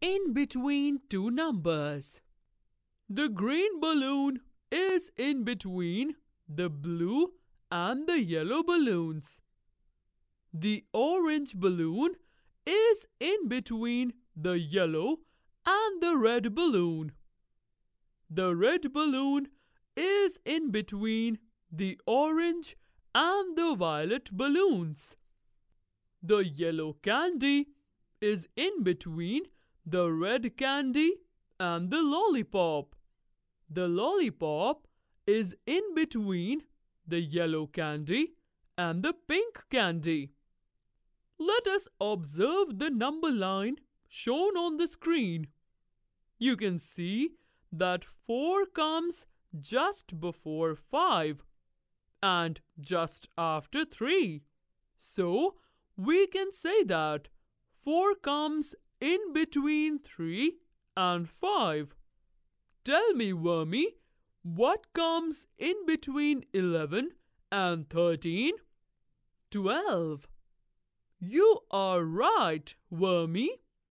in between two numbers. The green balloon is in between the blue and the yellow balloons. The orange balloon is in between the yellow and the red balloon. The red balloon is in between the orange and the violet balloons. The yellow candy is in between the red candy and the lollipop. The lollipop is in between the yellow candy and the pink candy. Let us observe the number line shown on the screen. You can see that 4 comes just before 5 and just after 3. So, we can say that 4 comes in between three and five. Tell me, Wormy, what comes in between eleven and thirteen? Twelve. You are right, Wormy.